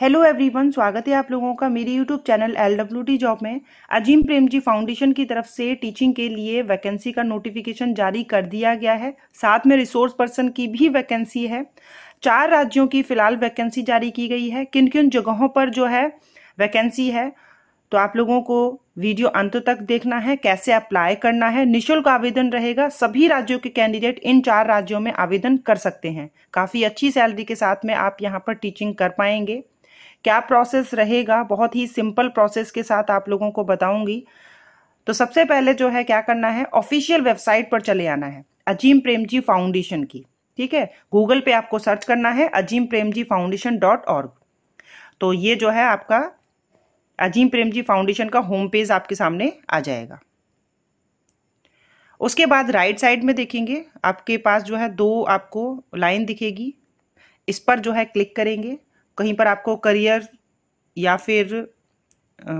hello everyone स्वागत है आप लोगों का मेरी YouTube channel L W T job में अजीम प्रेमजी फाउंडेशन की तरफ से टीचिंग के लिए वैकेंसी का नोटिफिकेशन जारी कर दिया गया है साथ में रिसोर्स पर्सन की भी वैकेंसी है चार राज्यों की फिलहाल वैकेंसी जारी की गई है किन किन जगहों पर जो है वैकेंसी है तो आप लोगों को वीडियो अंत तक देखना है कैसे अप्लाई करना है निशुल्क आवेदन रहेगा सभी राज्यों के कैंडिडेट इन चार राज्यों में आवेदन कर सकते हैं काफ़ी अच्छी सैलरी के साथ में आप यहाँ पर टीचिंग कर पाएंगे क्या प्रोसेस रहेगा बहुत ही सिंपल प्रोसेस के साथ आप लोगों को बताऊंगी तो सबसे पहले जो है क्या करना है ऑफिशियल वेबसाइट पर चले आना है अजीम प्रेम जी फाउंडेशन की ठीक है गूगल पे आपको सर्च करना है Azim Premji foundation dot org तो ये जो है आपका अजीम प्रेम जी फाउंडेशन का होम पेज आपके सामने आ जाएगा उसके बाद राइट साइड में देखेंगे आपके पास जो है दो आपको लाइन दिखेगी इस पर जो है क्लिक करेंगे कहीं पर आपको करियर या फिर आ,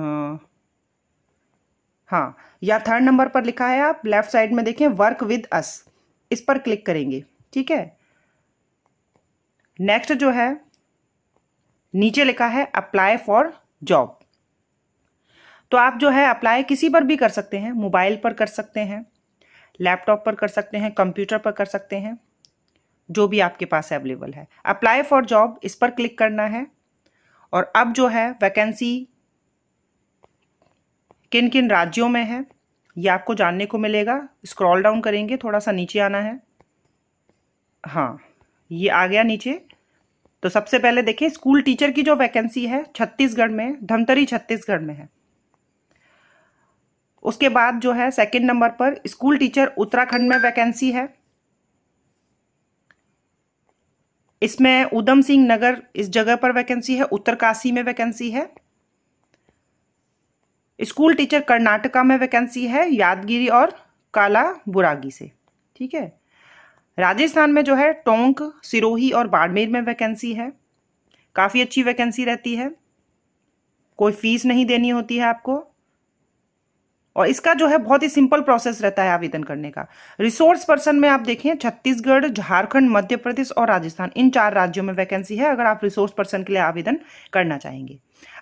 हाँ या थर्ड नंबर पर लिखा है आप लेफ्ट साइड में देखें वर्क विद अस इस पर क्लिक करेंगे ठीक है नेक्स्ट जो है नीचे लिखा है अप्लाई फॉर जॉब तो आप जो है अप्लाई किसी पर भी कर सकते हैं मोबाइल पर कर सकते हैं लैपटॉप पर कर सकते हैं कंप्यूटर पर कर सकते हैं जो भी आपके पास अवेलेबल है अप्लाई फॉर जॉब इस पर क्लिक करना है और अब जो है वैकेंसी किन किन राज्यों में है ये आपको जानने को मिलेगा स्क्रॉल डाउन करेंगे थोड़ा सा नीचे आना है हाँ ये आ गया नीचे तो सबसे पहले देखें स्कूल टीचर की जो वैकेंसी है छत्तीसगढ़ में धमतरी छत्तीसगढ़ में है उसके बाद जो है सेकंड नंबर पर स्कूल टीचर उत्तराखंड में वैकेंसी है इसमें उधम सिंह नगर इस जगह पर वैकेंसी है उत्तरकाशी में वैकेंसी है स्कूल टीचर कर्नाटका में वैकेंसी है यादगिरी और काला बुरागी से ठीक है राजस्थान में जो है टोंक सिरोही और बाड़मेर में वैकेंसी है काफ़ी अच्छी वैकेंसी रहती है कोई फीस नहीं देनी होती है आपको और इसका जो है बहुत ही सिंपल प्रोसेस रहता है आवेदन करने का रिसोर्स पर्सन में आप देखें छत्तीसगढ़ झारखंड मध्य प्रदेश और राजस्थान इन चार राज्यों में वैकेंसी है अगर आप रिसोर्स पर्सन के लिए आवेदन करना चाहेंगे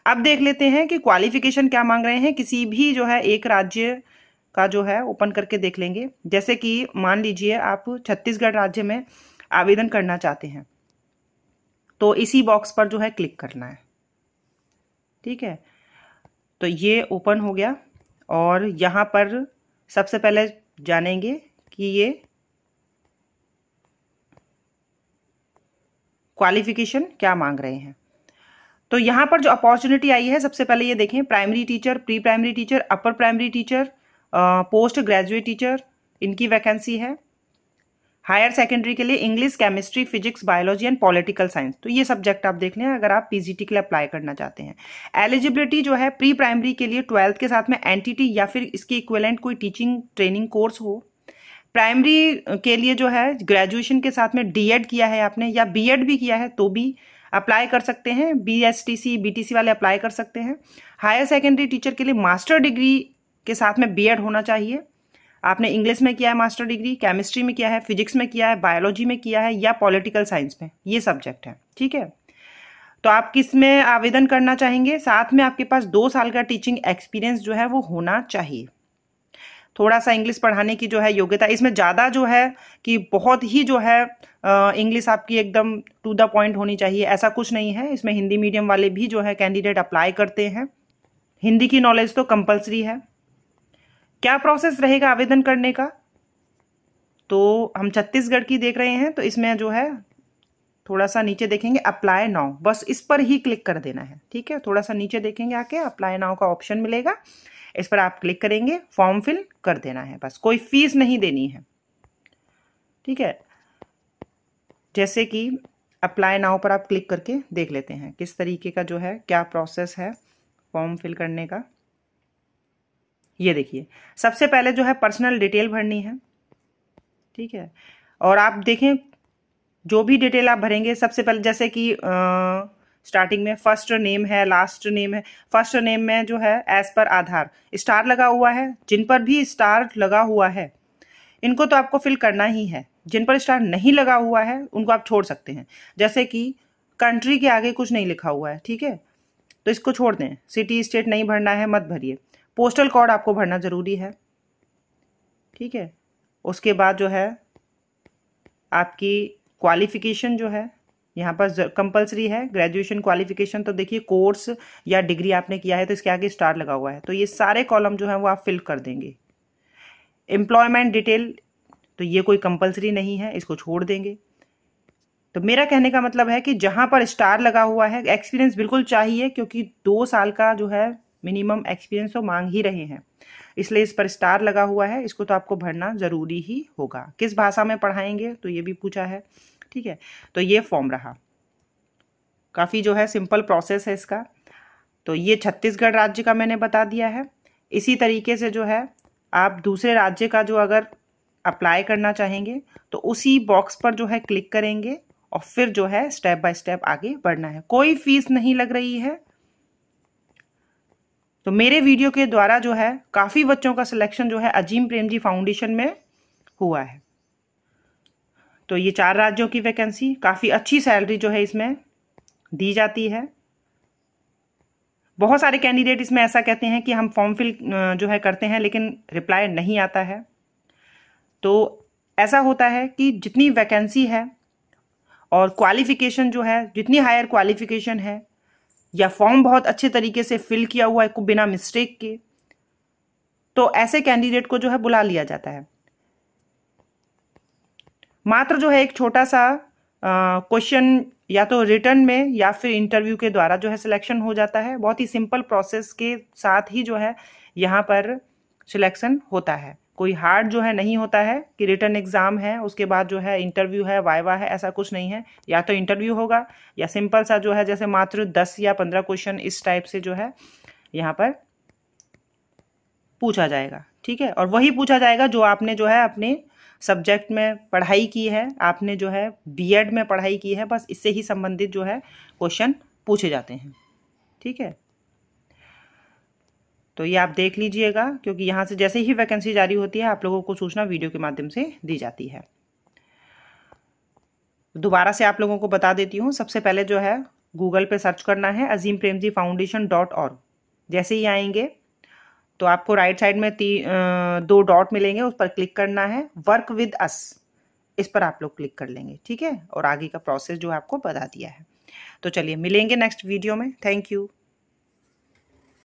अब देख लेते हैं कि क्वालिफिकेशन क्या मांग रहे हैं किसी भी जो है एक राज्य का जो है ओपन करके देख लेंगे जैसे कि मान लीजिए आप छत्तीसगढ़ राज्य में आवेदन करना चाहते हैं तो इसी बॉक्स पर जो है क्लिक करना है ठीक है तो ये ओपन हो गया और यहाँ पर सबसे पहले जानेंगे कि ये क्वालिफिकेशन क्या मांग रहे हैं तो यहाँ पर जो अपॉर्चुनिटी आई है सबसे पहले ये देखें primary teacher pre primary teacher upper primary teacher post graduate teacher इनकी वैकेंसी है हायर सेकेंडरी के लिए English chemistry physics biology and political science तो ये सब्जेक्ट आप देख लें अगर आप पीजीटी के लिए अप्लाई करना चाहते हैं एलिजिबिलिटी जो है प्री प्राइमरी के लिए ट्वेल्थ के साथ में एनटीटी या फिर इसके इक्वेलेंट कोई टीचिंग ट्रेनिंग कोर्स हो प्राइमरी के लिए जो है ग्रेजुएशन के साथ में डी किया है आपने या बी भी किया है तो भी अप्लाई कर सकते हैं B S T C B T C वाले अप्लाई कर सकते हैं हायर सेकेंडरी टीचर के लिए मास्टर डिग्री के साथ में एड होना चाहिए आपने इंग्लिश में किया है मास्टर डिग्री केमिस्ट्री में किया है फिजिक्स में किया है बायोलॉजी में किया है या पॉलिटिकल साइंस में ये सब्जेक्ट है ठीक है तो आप किस में आवेदन करना चाहेंगे साथ में आपके पास दो साल का टीचिंग एक्सपीरियंस जो है वो होना चाहिए थोड़ा सा इंग्लिश पढ़ाने की जो है योग्यता इसमें ज़्यादा जो है कि बहुत ही जो है इंग्लिश आपकी एकदम टू द पॉइंट होनी चाहिए ऐसा कुछ नहीं है इसमें हिंदी मीडियम वाले भी जो है कैंडिडेट अप्लाई करते हैं हिंदी की नॉलेज तो कंपलसरी है क्या प्रोसेस रहेगा आवेदन करने का तो हम छत्तीसगढ़ की देख रहे हैं तो इसमें जो है थोड़ा सा नीचे देखेंगे अप्लाई नाउ बस इस पर ही क्लिक कर देना है ठीक है थोड़ा सा नीचे देखेंगे आके अप्लाई नाउ का ऑप्शन मिलेगा इस पर आप क्लिक करेंगे फॉर्म फिल कर देना है बस कोई फीस नहीं देनी है ठीक है जैसे कि अप्लाई नाउ पर आप क्लिक करके देख लेते हैं किस तरीके का जो है क्या प्रोसेस है फॉर्म फिल करने का ये देखिए सबसे पहले जो है पर्सनल डिटेल भरनी है ठीक है और आप देखें जो भी डिटेल आप भरेंगे सबसे पहले जैसे कि स्टार्टिंग में फर्स्ट नेम है लास्ट नेम है फर्स्ट नेम में जो है एज पर आधार स्टार लगा हुआ है जिन पर भी स्टार लगा हुआ है इनको तो आपको फिल करना ही है जिन पर स्टार नहीं लगा हुआ है उनको आप छोड़ सकते हैं जैसे कि कंट्री के आगे कुछ नहीं लिखा हुआ है ठीक है तो इसको छोड़ दें सिटी स्टेट नहीं भरना है मत भरिए पोस्टल कोड आपको भरना ज़रूरी है ठीक है उसके बाद जो है आपकी क्वालिफ़िकेशन जो है यहाँ पर कंपलसरी है ग्रेजुएशन क्वालिफिकेशन तो देखिए कोर्स या डिग्री आपने किया है तो इसके आगे स्टार लगा हुआ है तो ये सारे कॉलम जो है वो आप फिल कर देंगे एम्प्लॉयमेंट डिटेल तो ये कोई कंपलसरी नहीं है इसको छोड़ देंगे तो मेरा कहने का मतलब है कि जहाँ पर स्टार लगा हुआ है एक्सपीरियंस बिल्कुल चाहिए क्योंकि दो साल का जो है मिनिमम एक्सपीरियंस तो मांग ही रहे हैं इसलिए इस पर स्टार लगा हुआ है इसको तो आपको भरना ज़रूरी ही होगा किस भाषा में पढ़ाएंगे तो ये भी पूछा है ठीक है तो ये फॉर्म रहा काफ़ी जो है सिंपल प्रोसेस है इसका तो ये छत्तीसगढ़ राज्य का मैंने बता दिया है इसी तरीके से जो है आप दूसरे राज्य का जो अगर अप्लाई करना चाहेंगे तो उसी बॉक्स पर जो है क्लिक करेंगे और फिर जो है स्टेप बाय स्टेप आगे बढ़ना है कोई फीस नहीं लग रही है तो मेरे वीडियो के द्वारा जो है काफ़ी बच्चों का सिलेक्शन जो है अजीम प्रेम जी फाउंडेशन में हुआ है तो ये चार राज्यों की वैकेंसी काफ़ी अच्छी सैलरी जो है इसमें दी जाती है बहुत सारे कैंडिडेट इसमें ऐसा कहते हैं कि हम फॉर्म फिल जो है करते हैं लेकिन रिप्लाई नहीं आता है तो ऐसा होता है कि जितनी वैकेंसी है और क्वालिफ़िकेशन जो है जितनी हायर क्वालिफ़िकेशन है या फॉर्म बहुत अच्छे तरीके से फिल किया हुआ है बिना मिस्टेक के तो ऐसे कैंडिडेट को जो है बुला लिया जाता है मात्र जो है एक छोटा सा क्वेश्चन या तो रिटर्न में या फिर इंटरव्यू के द्वारा जो है सिलेक्शन हो जाता है बहुत ही सिंपल प्रोसेस के साथ ही जो है यहाँ पर सिलेक्शन होता है कोई हार्ड जो है नहीं होता है कि रिटर्न एग्ज़ाम है उसके बाद जो है इंटरव्यू है वाइवा है ऐसा कुछ नहीं है या तो इंटरव्यू होगा या सिंपल सा जो है जैसे मात्र दस या पंद्रह क्वेश्चन इस टाइप से जो है यहाँ पर पूछा जाएगा ठीक है और वही पूछा जाएगा जो आपने जो है अपने सब्जेक्ट में पढ़ाई की है आपने जो है बीएड में पढ़ाई की है बस इससे ही संबंधित जो है क्वेश्चन पूछे जाते हैं ठीक है तो ये आप देख लीजिएगा क्योंकि यहाँ से जैसे ही वैकेंसी जारी होती है आप लोगों को सूचना वीडियो के माध्यम से दी जाती है दोबारा से आप लोगों को बता देती हूँ सबसे पहले जो है गूगल पे सर्च करना है अजीम प्रेमजी फाउंडेशन डॉट और जैसे ही आएंगे तो आपको राइट साइड में ती, दो डॉट मिलेंगे उस पर क्लिक करना है वर्क विद अस इस पर आप लोग क्लिक कर लेंगे ठीक है और आगे का प्रोसेस जो आपको बता दिया है तो चलिए मिलेंगे नेक्स्ट वीडियो में थैंक यू